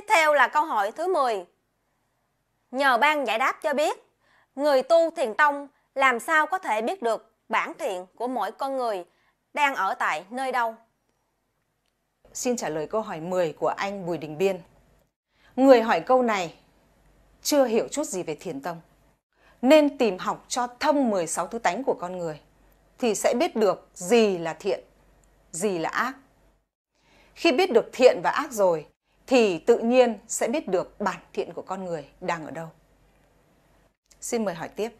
Tiếp theo là câu hỏi thứ 10. Nhờ ban giải đáp cho biết, người tu thiền tông làm sao có thể biết được bản thiện của mỗi con người đang ở tại nơi đâu? Xin trả lời câu hỏi 10 của anh Bùi Đình Biên. Người hỏi câu này chưa hiểu chút gì về thiền tông, nên tìm học cho thông 16 thứ tánh của con người thì sẽ biết được gì là thiện, gì là ác. Khi biết được thiện và ác rồi thì tự nhiên sẽ biết được bản thiện của con người đang ở đâu. Xin mời hỏi tiếp.